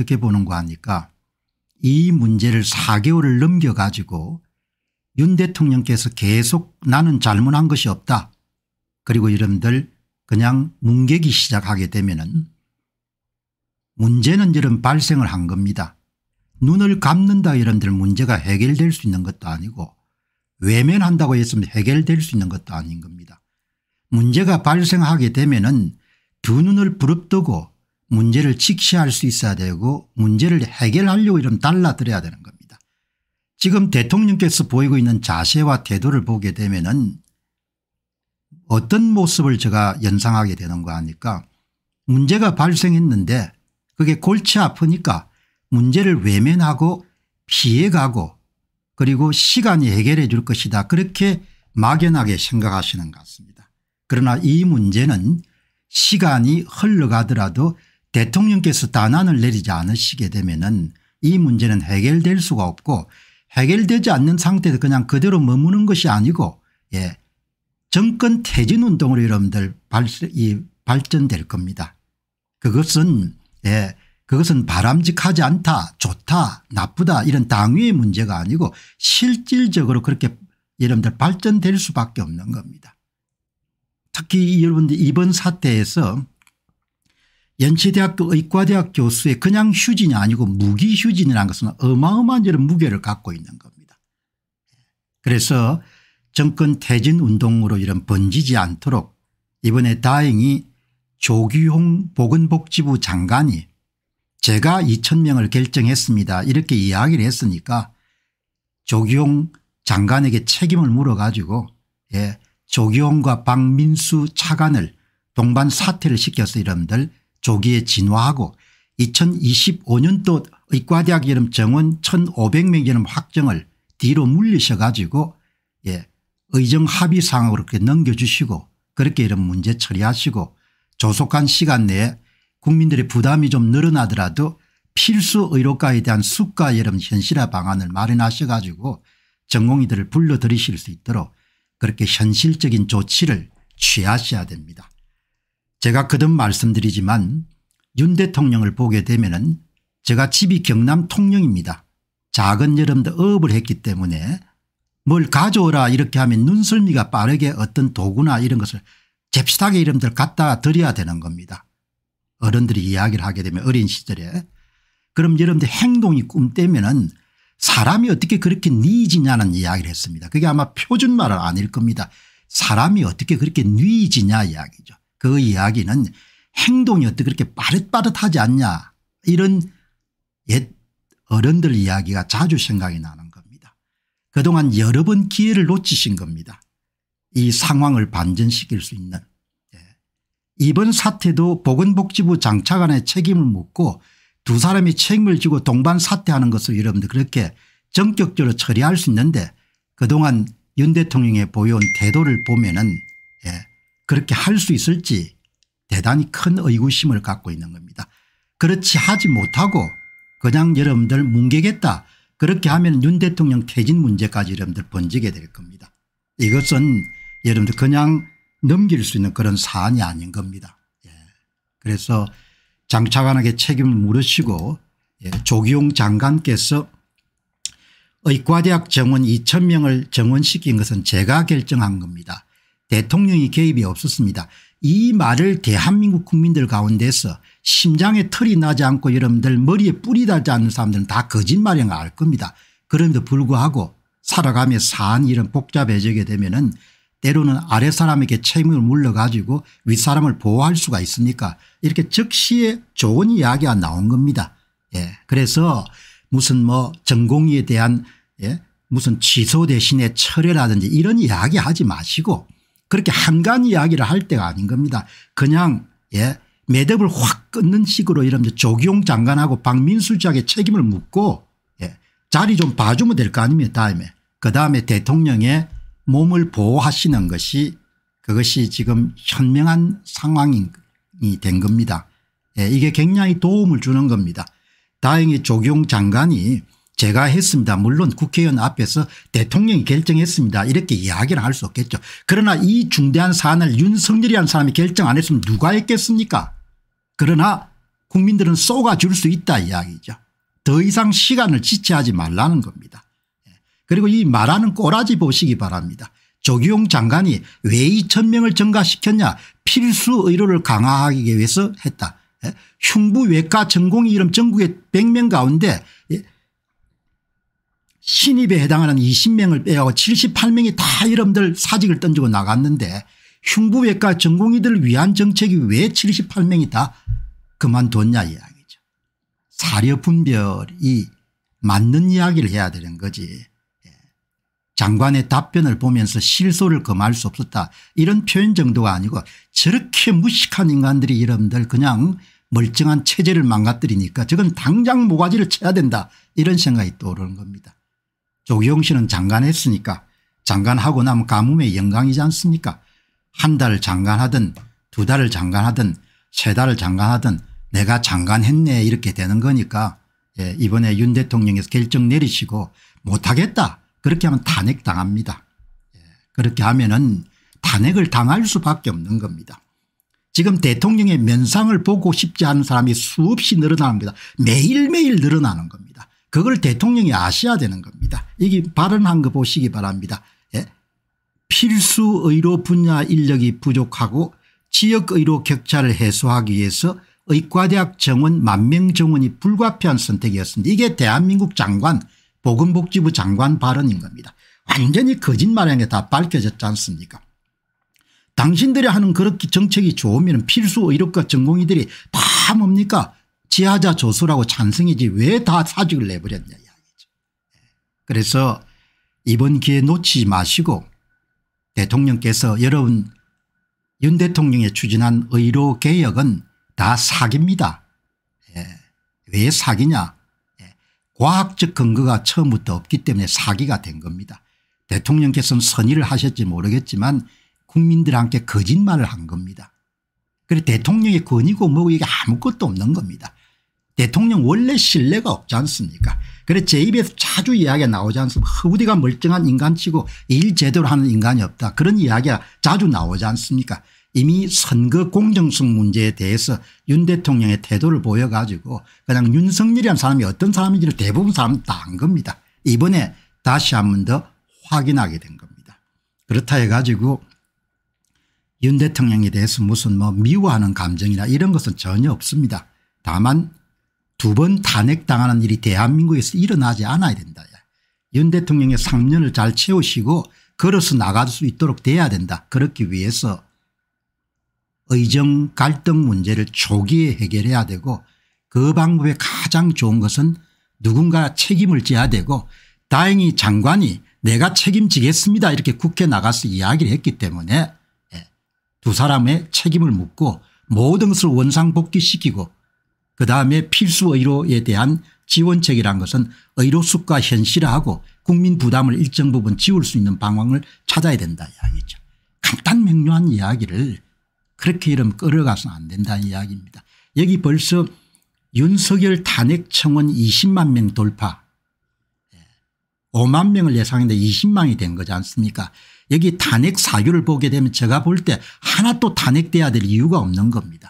어떻게 보는가 하니까 이 문제를 4개월을 넘겨가지고 윤 대통령께서 계속 나는 잘못한 것이 없다. 그리고 여러분들 그냥 뭉개기 시작하게 되면 은 문제는 이런 발생을 한 겁니다. 눈을 감는다 여러분들 문제가 해결될 수 있는 것도 아니고 외면한다고 했으면 해결될 수 있는 것도 아닌 겁니다. 문제가 발생하게 되면 은두 눈을 부릅뜨고 문제를 직시할 수 있어야 되고 문제를 해결하려고 이러면 달라들어야 되는 겁니다. 지금 대통령께서 보이고 있는 자세와 태도를 보게 되면 은 어떤 모습을 제가 연상하게 되는 거 아니까 문제가 발생했는데 그게 골치 아프니까 문제를 외면하고 피해가고 그리고 시간이 해결해 줄 것이다 그렇게 막연하게 생각하시는 것 같습니다. 그러나 이 문제는 시간이 흘러가더라도 대통령께서 단안을 내리지 않으시게 되면 은이 문제는 해결될 수가 없고 해결되지 않는 상태에서 그냥 그대로 머무는 것이 아니고 예 정권 퇴진 운동으로 여러분들 발, 이 발전될 겁니다. 그것은 예 그것은 바람직하지 않다 좋다 나쁘다 이런 당위의 문제가 아니고 실질적으로 그렇게 여러분들 발전될 수밖에 없는 겁니다. 특히 여러분들 이번 사태에서 연치대학교 의과대학 교수의 그냥 휴진이 아니고 무기 휴진이라는 것은 어마어마한 이런 무게를 갖고 있는 겁니다. 그래서 정권 퇴진 운동으로 이런 번지지 않도록 이번에 다행히 조규홍 보건복지부 장관이 제가 2천명을 결정했습니다 이렇게 이야기를 했으니까 조규홍 장관에게 책임을 물어가지고 예, 조규홍과 박민수 차관을 동반 사퇴를 시켜서 이름들 조기에 진화하고 2025년도 의과대학 이름 정원 1500명 이름 확정을 뒤로 물리셔 가지고 예 의정 합의사항으로 그렇게 넘겨주시고 그렇게 이런 문제 처리하시고 조속한 시간 내에 국민들의 부담이 좀 늘어나더라도 필수 의료과에 대한 수가 여름 현실화 방안을 마련하셔 가지고 전공의들을 불러들이실 수 있도록 그렇게 현실적인 조치를 취하셔야 됩니다. 제가 거듭 말씀드리지만 윤 대통령을 보게 되면 은 제가 집이 경남 통영입니다. 작은 여름도 업을 했기 때문에 뭘 가져오라 이렇게 하면 눈썰미가 빠르게 어떤 도구나 이런 것을 잽시하게 이름들 갖다 드려야 되는 겁니다. 어른들이 이야기를 하게 되면 어린 시절에 그럼 여러분들 행동이 꿈때면은 사람이 어떻게 그렇게 니지냐는 이야기를 했습니다. 그게 아마 표준말은 아닐 겁니다. 사람이 어떻게 그렇게 니지냐 이야기죠. 그 이야기는 행동이 어떻게 그렇게 빠릇빠릇하지 않냐 이런 옛 어른들 이야기가 자주 생각이 나는 겁니다. 그동안 여러 번 기회를 놓치신 겁니다. 이 상황을 반전시킬 수 있는 예. 이번 사태도 보건복지부 장차관의 책임을 묻고 두 사람이 책임을 지고 동반 사퇴하는 것을 여러분들 그렇게 전격적으로 처리할 수 있는데 그동안 윤 대통령의 보여온 태도를 보면 은 그렇게 할 수 있을지 대단히 큰 의구심을 갖고 있는 겁니다. 그렇지 하지 못하고 그냥 여러분들 뭉개겠다 그렇게 하면 윤 대통령 퇴진 문제까지 여러분들 번지게 될 겁니다. 이것은 여러분들 그냥 넘길 수 있는 그런 사안이 아닌 겁니다. 예. 그래서 장 차관에게 책임을 물으시고 예. 조기용 장관께서 의과대학 정원 2천명을 정원시킨 것은 제가 결정한 겁니다. 대통령이 개입이 없었습니다. 이 말을 대한민국 국민들 가운데서 심장에 털이 나지 않고 여러분들 머리에 뿌리 달지 않는 사람들은 다 거짓말인 알 겁니다. 그럼에 불구하고 살아가며 사안 이런 복잡해지게 되면 은 때로는 아래 사람에게 책임을 물러가지고 윗사람을 보호할 수가 있습니까 이렇게 즉시에 좋은 이야기가 나온 겁니다. 예. 그래서 무슨 뭐 전공의에 대한 예? 무슨 취소 대신에 철회라든지 이런 이야기 하지 마시고 그렇게 한간 이야기를 할 때가 아닌 겁니다. 그냥 예 매듭을 확 끊는 식으로 이러면 조기용 장관하고 박민수 씨에게 책임을 묻고 예 자리 좀 봐주면 될 거 아닙니까 다음에 그다음에 대통령의 몸을 보호하시는 것이 그것이 지금 현명한 상황이 된 겁니다. 예, 이게 굉장히 도움을 주는 겁니다. 다행히 조경 장관이 제가 했습니다. 물론 국회의원 앞에서 대통령이 결정했습니다. 이렇게 이야기를 할수 없겠죠. 그러나 이 중대한 사안을 윤석열이라는 사람이 결정 안 했으면 누가 했겠습니까 그러나 국민들은 쏘아줄 수 있다 이야기죠. 더 이상 시간을 지체하지 말라는 겁니다. 예. 그리고 이 말하는 꼬라지 보시기 바랍니다. 조기용 장관이 왜이천 명을 증가시켰냐 필수 의료를 강화하기 위해서 했다. 예. 흉부외과 전공의 이름 전국에 100명 가운데 예. 신입에 해당하는 20명을 빼고 앗 78명이 다 이름들 사직을 던지고 나갔는데 흉부외과 전공의들을 위한 정책이 왜 78명이 다 그만뒀냐 이야기죠. 사려분별이 맞는 이야기를 해야 되는 거지. 예. 장관의 답변을 보면서 실소를 금할 수 없었다 이런 표현 정도가 아니고 저렇게 무식한 인간들이 여러분들 그냥 멀쩡한 체제를 망가뜨리니까 저건 당장 모가지를 쳐야 된다 이런 생각이 떠오르는 겁니다. 조경 씨는 장관했으니까 장관하고 나면 가뭄의 영광이지 않습니까 한 달 장관하든 두 달을 장관하든 세 달을 장관하든 내가 장관했네 이렇게 되는 거니까 예, 이번에 윤 대통령에서 결정 내리시고 못하겠다 그렇게 하면 탄핵당합니다. 예, 그렇게 하면 은 탄핵을 당할 수밖에 없는 겁니다. 지금 대통령의 면상을 보고 싶지 않은 사람이 수없이 늘어납니다. 매일매일 늘어나는 겁니다. 그걸 대통령이 아셔야 되는 겁니다. 이게 발언한 거 보시기 바랍니다. 예? 필수 의료 분야 인력이 부족하고 지역 의료 격차를 해소하기 위해서 의과대학 정원 만명 정원이 불가피한 선택이었습니다. 이게 대한민국 장관 보건복지부 장관 발언인 겁니다. 완전히 거짓말인 게다 밝혀졌지 않습니까 당신들이 하는 그렇게 정책이 좋으면 필수 의료과 전공의들이 다 뭡니까 지하자 조수라고 찬성이지 왜 다 사직을 내버렸냐 이야기죠. 예. 그래서 이번 기회 놓치지 마시고 대통령께서 여러분 윤 대통령이 추진한 의료 개혁은 다 사기입니다. 예. 왜 사기냐 예. 과학적 근거가 처음부터 없기 때문에 사기가 된 겁니다. 대통령께서는 선의를 하셨지 모르겠지만 국민들한테 거짓말을 한 겁니다. 그래 대통령의 권위고 뭐고 이게 아무것도 없는 겁니다. 대통령 원래 신뢰가 없지 않습니까 그래제 입에서 자주 이야기가 나오지 않습니까 허우디가 멀쩡한 인간치고 일 제대로 하는 인간이 없다 그런 이야기가 자주 나오지 않습니까 이미 선거 공정성 문제에 대해서 윤 대통령의 태도를 보여가지고 그냥 윤석열이라 사람이 어떤 사람인지를 대부분 사람 다안 겁니다. 이번에 다시 한 번 더 확인하게 된 겁니다. 그렇다 해가지고 윤 대통령에 대해서 무슨 뭐 미워하는 감정이나 이런 것은 전혀 없습니다. 다만 두번 탄핵당하는 일이 대한민국에서 일어나지 않아야 된다. 윤 대통령의 3년을 잘 채우시고 걸어서 나갈 수 있도록 돼야 된다. 그렇기 위해서 의정 갈등 문제를 초기에 해결해야 되고 그 방법의 가장 좋은 것은 누군가 책임을 져야 되고 다행히 장관이 내가 책임지겠습니다 이렇게 국회 나가서 이야기를 했기 때문에 예, 두 사람의 책임을 묻고 모든 것을 원상복귀시키고 그다음에 필수 의료에 대한 지원책이란 것은 의료수가 현실화하고 국민 부담을 일정 부분 지울 수 있는 방향을 찾아야 된다 이야기죠. 간단 명료한 이야기를 그렇게 이름 끌어가서는 안 된다는 이야기입니다. 여기 벌써 윤석열 탄핵 청원 20만 명 돌파 5만 예, 명을 예상했는데 20만이 된 거지 않습니까 여기 탄핵 사유를 보게 되면 제가 볼 때 하나 또 탄핵돼야 될 이유가 없는 겁니다.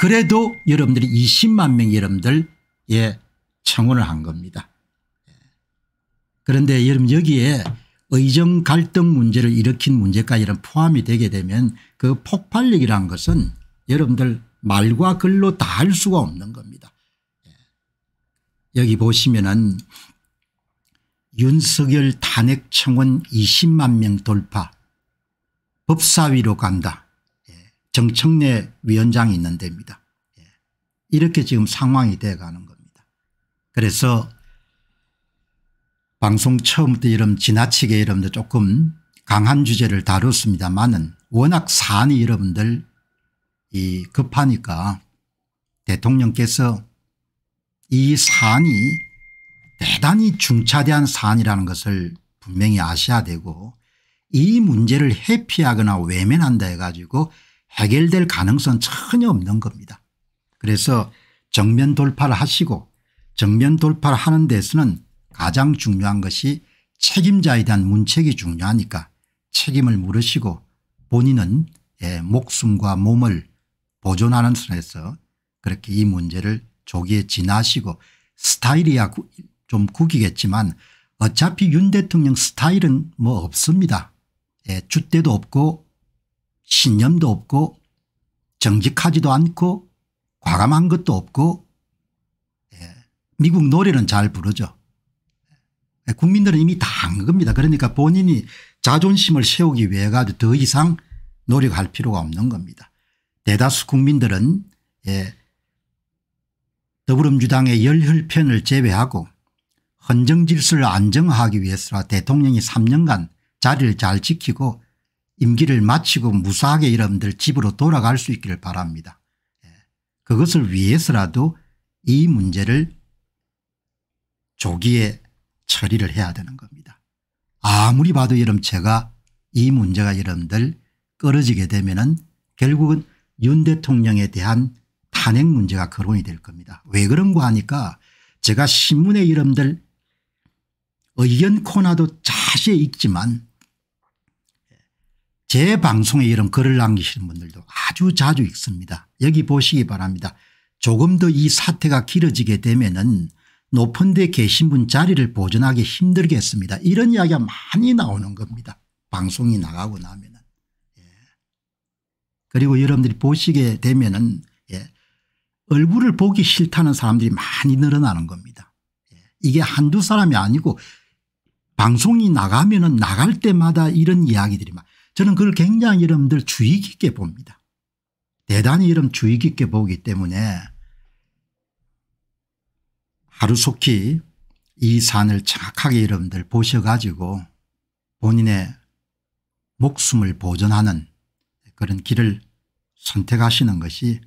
그래도 여러분들이 20만 명 여러분들 에 청원을 한 겁니다. 그런데 여러분 여기에 의정 갈등 문제를 일으킨 문제까지는 포함이 되게 되면 그 폭발력이라는 것은 여러분들 말과 글로 다 할 수가 없는 겁니다. 예. 여기 보시면은 윤석열 탄핵 청원 20만 명 돌파 법사위로 간다. 정청래 위원장이 있는 데입니다. 예. 이렇게 지금 상황이 돼가는 겁니다. 그래서 방송 처음부터 이런 지나치게 여러분들 조금 강한 주제를 다뤘습니다만은 워낙 사안이 여러분들 이 급하니까 대통령께서 이 사안이 대단히 중차대한 사안이라는 것을 분명히 아셔야 되고 이 문제를 회피하거나 외면한다 해가지고 해결될 가능성은 전혀 없는 겁니다. 그래서 정면 돌파를 하시고 정면 돌파를 하는 데서는 가장 중요한 것이 책임자에 대한 문책이 중요하니까 책임을 물으시고 본인은 예, 목숨과 몸을 보존하는 선에서 그렇게 이 문제를 조기에 지나시고 스타일이야 구, 좀 구기겠지만 어차피 윤 대통령 스타일은 뭐 없습니다. 예, 줏대도 없고 신념도 없고 정직하지도 않고 과감한 것도 없고 예, 미국 노래는 잘 부르죠. 예, 국민들은 이미 다 한 겁니다. 그러니까 본인이 자존심을 세우기 위해 가지고 더 이상 노력할 필요가 없는 겁니다. 대다수 국민들은 예. 더불어민주당의 열혈편을 제외하고 헌정질서를 안정화하기 위해서 라 대통령이 3년간 자리를 잘 지키고 임기를 마치고 무사하게 여러분들 집으로 돌아갈 수 있기를 바랍니다. 예. 그것을 위해서라도 이 문제를 조기에 처리를 해야 되는 겁니다. 아무리 봐도 여러분 제가 이 문제가 여러분들 끌어지게 되면은 결국은 윤 대통령에 대한 탄핵 문제가 거론이 될 겁니다. 왜 그런가 하니까 제가 신문에 여러분들 의견 코너도 자세히 있지만 제 방송에 이런 글을 남기시는 분들도 아주 자주 있습니다. 여기 보시기 바랍니다. 조금 더 이 사태가 길어지게 되면은 높은 데 계신 분 자리를 보존하기 힘들겠습니다. 이런 이야기가 많이 나오는 겁니다. 방송이 나가고 나면은. 예. 그리고 여러분들이 보시게 되면은 예. 얼굴을 보기 싫다는 사람들이 많이 늘어나는 겁니다. 예. 이게 한두 사람이 아니고 방송이 나가면은 나갈 때마다 이런 이야기들이 막 저는 그걸 굉장히 여러분들 주의 깊게 봅니다. 대단히 이름 주의 깊게 보기 때문에 하루속히 이 산을 착하게 여러분들 보셔가지고 본인의 목숨을 보존하는 그런 길을 선택하시는 것이